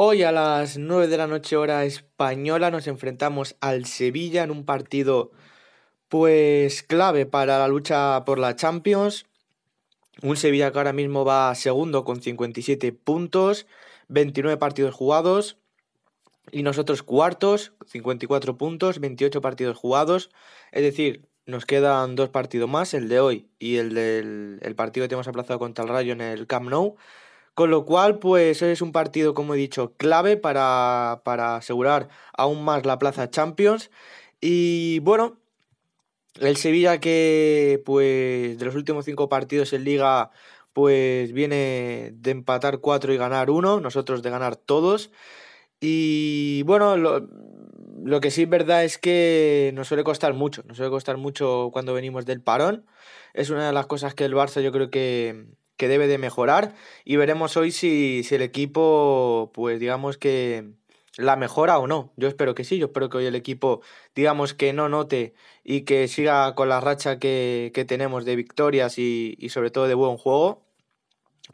Hoy a las 9 de la noche hora española nos enfrentamos al Sevilla en un partido pues clave para la lucha por la Champions. Un Sevilla que ahora mismo va segundo con 57 puntos, 29 partidos jugados y nosotros cuartos, 54 puntos, 28 partidos jugados. Es decir, nos quedan dos partidos más, el de hoy y el del partido que tenemos aplazado contra el Rayo en el Camp Nou. Con lo cual, pues es un partido, como he dicho, clave para, asegurar aún más la plaza Champions. Y bueno, el Sevilla que, pues, de los últimos cinco partidos en liga, pues viene de empatar cuatro y ganar uno, nosotros de ganar todos. Y bueno, lo, lo que sí es verdad es que nos suele costar mucho, nos suele costar mucho cuando venimos del parón. Es una de las cosas que el Barça yo creo que, que debe de mejorar y veremos hoy si, el equipo, pues digamos que la mejora o no. Yo espero que sí, yo espero que hoy el equipo, digamos que no note y que siga con la racha que, tenemos de victorias y, sobre todo de buen juego.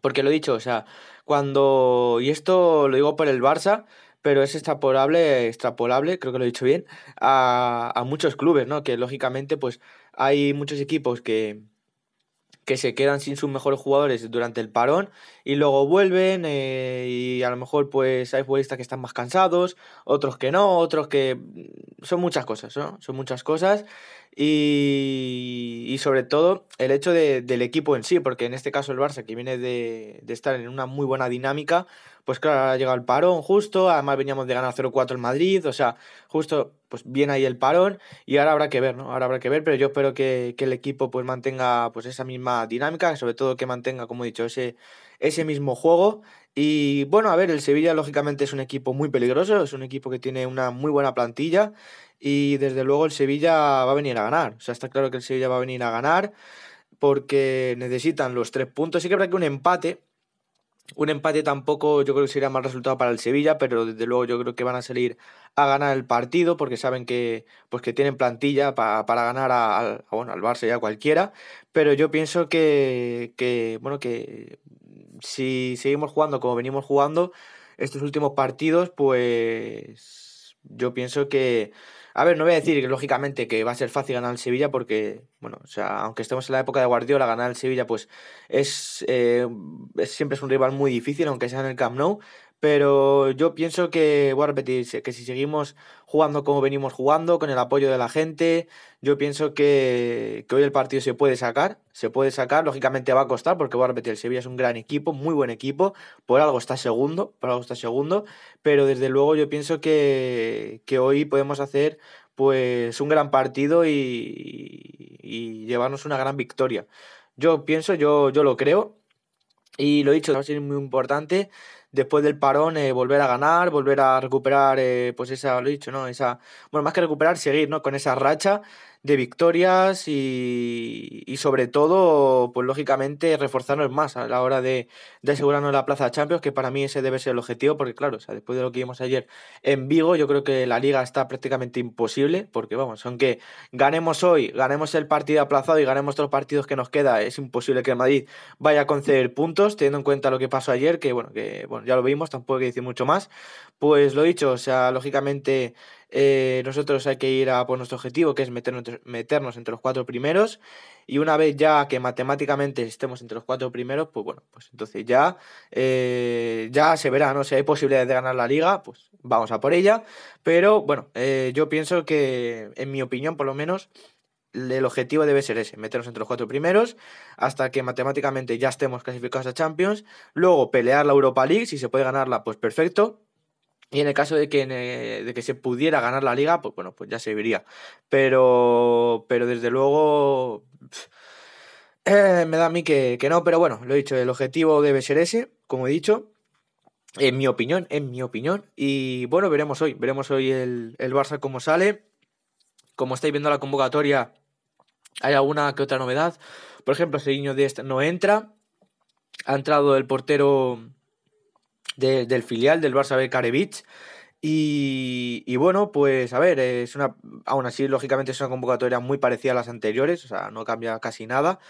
Porque lo he dicho, o sea, cuando, y esto lo digo por el Barça, pero es extrapolable, extrapolable, creo que lo he dicho bien, a, a muchos clubes, ¿no? Que lógicamente pues hay muchos equipos que, que se quedan sin sus mejores jugadores durante el parón y luego vuelven eh, y a lo mejor pues hay futbolistas que están más cansados, otros que no, otros que mm, son muchas cosas, ¿no? Son muchas cosas y, sobre todo el hecho del equipo en sí, porque en este caso el Barça que viene de, estar en una muy buena dinámica, pues claro, ha llegado el parón justo, además veníamos de ganar 0-4 el Madrid, o sea, justo pues viene ahí el parón y ahora habrá que ver, ¿no? Ahora habrá que ver, pero yo espero que, el equipo pues mantenga pues esa misma dinámica, sobre todo que mantenga, como he dicho, ese, ese mismo juego y bueno, a ver, el Sevilla lógicamente es un equipo muy peligroso, es un equipo que tiene una muy buena plantilla y desde luego el Sevilla va a venir a ganar. O sea, está claro que el Sevilla va a venir a ganar porque necesitan los tres puntos. Sí que habrá que un empate un empate tampoco yo creo que sería mal resultado para el Sevilla, pero desde luego yo creo que van a salir a ganar el partido porque saben que, pues que tienen plantilla para ganar a, al Barça y a cualquiera. Pero yo pienso que, que, bueno, que si seguimos jugando como venimos jugando estos últimos partidos, pues yo pienso que, a ver, no voy a decir lógicamente que va a ser fácil ganar el Sevilla porque, bueno, o sea, aunque estemos en la época de Guardiola, ganar el Sevilla pues es, eh, siempre es un rival muy difícil, aunque sea en el Camp Nou, pero yo pienso que, a repetir, que si seguimos jugando como venimos jugando, con el apoyo de la gente, yo pienso que, que hoy el partido se puede sacar, se puede sacar, lógicamente va a costar, porque voy a repetir, el Sevilla es un gran equipo, muy buen equipo, por algo está segundo, por algo está segundo, pero desde luego yo pienso que, que hoy podemos hacer pues un gran partido y, y llevarnos una gran victoria. Yo pienso, yo, yo lo creo, y lo dicho, va a ser muy importante después del parón eh, volver a ganar, volver a recuperar, eh, pues esa, lo dicho, ¿no? Esa, bueno, más que recuperar, seguir, ¿no? Con esa racha de victorias y, y, sobre todo, pues lógicamente, reforzarnos más a la hora de, asegurarnos la plaza de Champions, que para mí ese debe ser el objetivo, porque claro, o sea, después de lo que vimos ayer en Vigo, yo creo que la liga está prácticamente imposible, porque vamos, aunque ganemos hoy, ganemos el partido aplazado y ganemos los partidos que nos queda, es imposible que Madrid vaya a conceder puntos, teniendo en cuenta lo que pasó ayer, que bueno, que bueno, ya lo vimos, tampoco hay que decir mucho más. Pues lo dicho, o sea, lógicamente eh, nosotros hay que ir a por nuestro objetivo, que es meternos, meternos, entre los cuatro primeros. Y una vez ya que matemáticamente estemos entre los cuatro primeros, pues bueno, pues entonces ya, eh, ya se verá, ¿no? Si hay posibilidades de ganar la liga, pues vamos a por ella. Pero bueno, eh, yo pienso que, en mi opinión por lo menos, el objetivo debe ser ese, meternos entre los cuatro primeros hasta que matemáticamente ya estemos clasificados a Champions, luego pelear la Europa League, si se puede ganarla, pues perfecto, y en el caso de que, eh, de que se pudiera ganar la liga, pues bueno, pues ya se vería. Pero, pero desde luego eh, me da a mí que, que, no, pero bueno, lo he dicho, el objetivo debe ser ese, como he dicho, en mi opinión, en mi opinión. Y bueno, veremos hoy, veremos hoy el, el Barça cómo sale. Como estáis viendo la convocatoria, hay alguna que otra novedad. Por ejemplo, de este no entra. Ha entrado el portero del filial del Barça B Karevich. Y, y, bueno, pues a ver, es una, aún así, lógicamente es una convocatoria muy parecida a las anteriores, o sea, no cambia casi nada.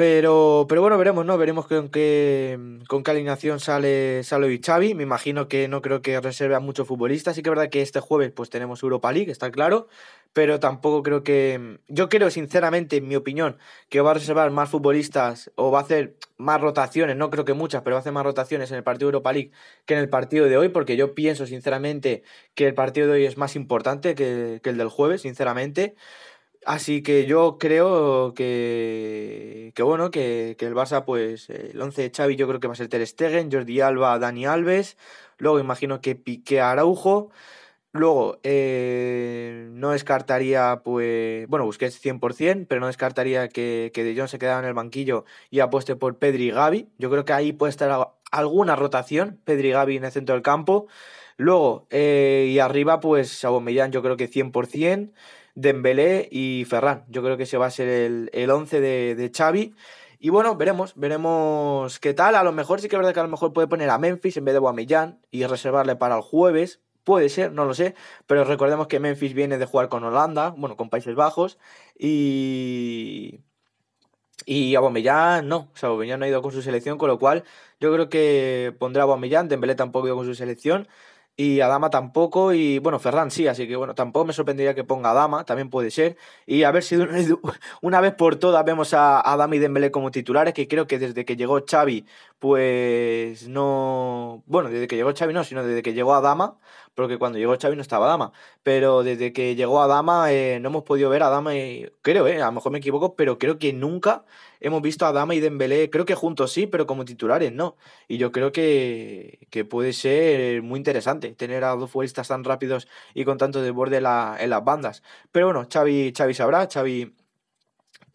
Pero, pero bueno, veremos, ¿no? Veremos con qué, con qué alineación sale, y Xavi. Me imagino que no creo que reserve a muchos futbolistas. Sí que es verdad que este jueves pues tenemos Europa League, está claro. Pero tampoco creo que... Yo creo, sinceramente, en mi opinión, que va a reservar más futbolistas o va a hacer más rotaciones. No creo que muchas, pero va a hacer más rotaciones en el partido Europa League que en el partido de hoy. Porque yo pienso, sinceramente, que el partido de hoy es más importante que el del jueves, sinceramente. Así que yo creo que, bueno, que, el Barça, pues el 11 de Xavi yo creo que va a ser Ter Stegen, Jordi Alba, Dani Alves, luego imagino que Piqué Araujo, luego eh, no descartaría, pues, bueno, Busquets 100%, pero no descartaría que, que De Jong se quedara en el banquillo y apueste por Pedri y Gavi, yo creo que ahí puede estar alguna rotación, Pedri y Gavi en el centro del campo, luego eh, y arriba pues Aubameyang yo creo que 100%, Dembélé y Ferran. Yo creo que ese va a ser el, once de, Xavi. Y bueno, veremos, veremos qué tal. A lo mejor sí que es verdad que a lo mejor puede poner a Memphis en vez de Guamillán y reservarle para el jueves. Puede ser, no lo sé. Pero recordemos que Memphis viene de jugar con Holanda, bueno, con Países Bajos. Y. Y Aubameyang no, o sea, Aubameyang no ha ido con su selección, con lo cual yo creo que pondrá a Aubameyang, Dembélé tampoco ha ido con su selección y Dama tampoco, y bueno, Ferran sí, así que bueno, tampoco me sorprendería que ponga Dama, también puede ser, y a ver si una vez por todas vemos a Adama y Dembélé como titulares, que creo que desde que llegó Xavi, pues no, bueno, desde que llegó Xavi no, sino desde que llegó a Dama, porque cuando llegó Xavi no estaba Dama. pero desde que llegó Adama Dama eh, no hemos podido ver a Dama, y... creo, eh, a lo mejor me equivoco, pero creo que nunca hemos visto a Dama y Dembélé, creo que juntos sí, pero como titulares no. Y yo creo que, puede ser muy interesante tener a dos futbolistas tan rápidos y con tanto desborde en, las bandas. Pero bueno, Xavi, sabrá, Xavi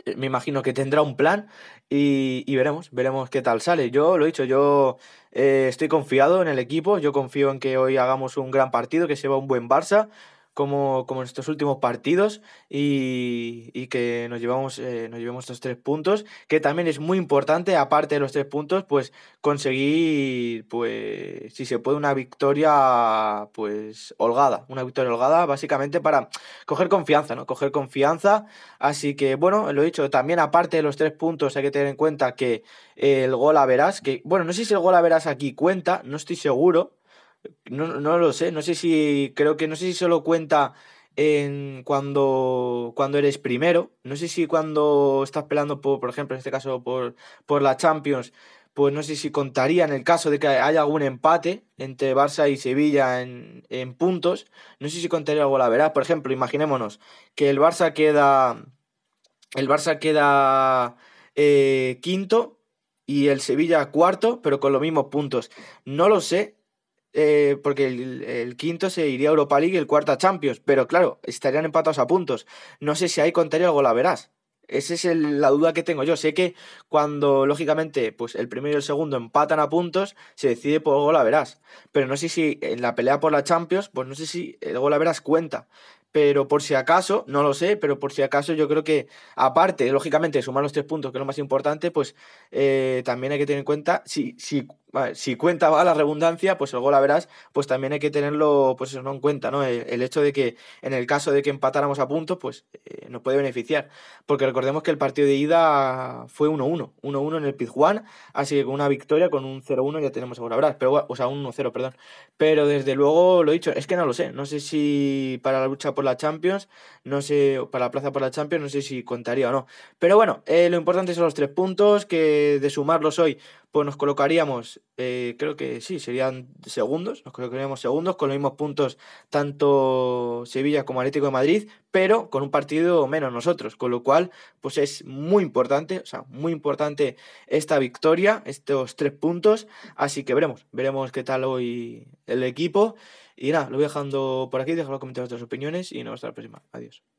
eh, me imagino que tendrá un plan y, veremos, veremos qué tal sale. Yo lo he dicho, yo eh, estoy confiado en el equipo, yo confío en que hoy hagamos un gran partido, que se va un buen Barça como, como en estos últimos partidos y, que nos llevamos eh, nos llevemos estos tres puntos, que también es muy importante, aparte de los tres puntos, pues conseguir, pues, si se puede, una victoria, pues, holgada, una victoria holgada, básicamente para coger confianza, ¿no? Coger confianza. Así que, bueno, lo he dicho, también aparte de los tres puntos hay que tener en cuenta que el gol a verás, que, bueno, no sé si el gol a verás aquí cuenta, no estoy seguro. No, lo sé, no sé si, creo que no sé si solo cuenta en cuando, cuando eres primero, no sé si cuando estás pelando, por, por ejemplo, en este caso por, por la Champions, pues no sé si contaría en el caso de que haya algún empate entre Barça y Sevilla en, puntos, no sé si contaría algo la verdad. Por ejemplo, imaginémonos que el Barça queda, el Barça queda eh, quinto y el Sevilla cuarto, pero con los mismos puntos. No lo sé, eh, porque el, quinto se iría a Europa League y el cuarto a Champions, pero claro, estarían empatados a puntos. No sé si hay contaría algo, la verás. Esa es la duda que tengo yo. Sé que cuando, lógicamente, pues el primero y el segundo empatan a puntos, se decide por gol a verás. Pero no sé si en la pelea por la Champions, pues no sé si el gol verás cuenta. Pero por si acaso, no lo sé, pero por si acaso yo creo que, aparte, lógicamente, sumar los tres puntos, que es lo más importante, pues eh, también hay que tener en cuenta si, si si cuenta va la redundancia, pues luego la verás, pues también hay que tenerlo pues no en cuenta, ¿no? El, hecho de que en el caso de que empatáramos a puntos, pues eh, nos puede beneficiar. Porque recordemos que el partido de ida fue 1-1, 1-1 en el Pizjuán, así que con una victoria, con un 0-1 ya tenemos a Verás, pero o sea, un 1-0, perdón. Pero desde luego, lo he dicho, es que no lo sé. No sé si para la lucha por la Champions, no sé, para la plaza por la Champions, no sé si contaría o no. Pero bueno, eh, lo importante son los tres puntos, que de sumarlos hoy pues nos colocaríamos, eh, creo que sí, serían segundos, nos colocaríamos segundos con los mismos puntos tanto Sevilla como Atlético de Madrid, pero con un partido menos nosotros, con lo cual pues es muy importante, o sea, muy importante esta victoria, estos tres puntos, así que veremos, veremos qué tal hoy el equipo y nada, lo voy dejando por aquí, dejo los comentarios de opiniones y nos vemos hasta la próxima, adiós.